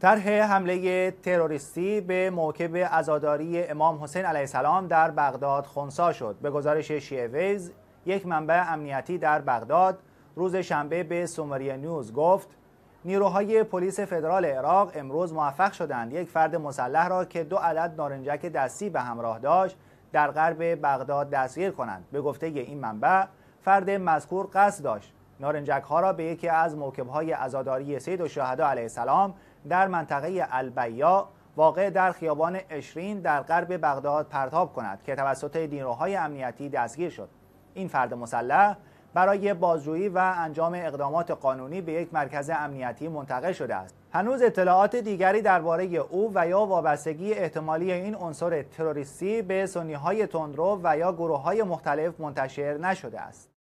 طرح حمله تروریستی به موکب عزاداری امام حسین علیه السلام در بغداد خونسا شد به گزارش شیعه ویز یک منبع امنیتی در بغداد روز شنبه به سومری نیوز گفت نیروهای پلیس فدرال عراق امروز موفق شدند یک فرد مسلح را که دو عدد نارنجک دستی به همراه داشت در غرب بغداد دستگیر کنند به گفته این منبع فرد مذکور قصد داشت نارنجک ها را به یکی از موکب های عزاداری سید و شهده علیه السلام در منطقه البیا واقع در خیابان اشرین در غرب بغداد پرتاب کند که توسط نیروهای امنیتی دستگیر شد این فرد مسلح برای بازجویی و انجام اقدامات قانونی به یک مرکز امنیتی منتقل شده است هنوز اطلاعات دیگری درباره او و یا وابستگی احتمالی این عنصر تروریستی به سنی های تندرو و یا گروه های مختلف منتشر نشده است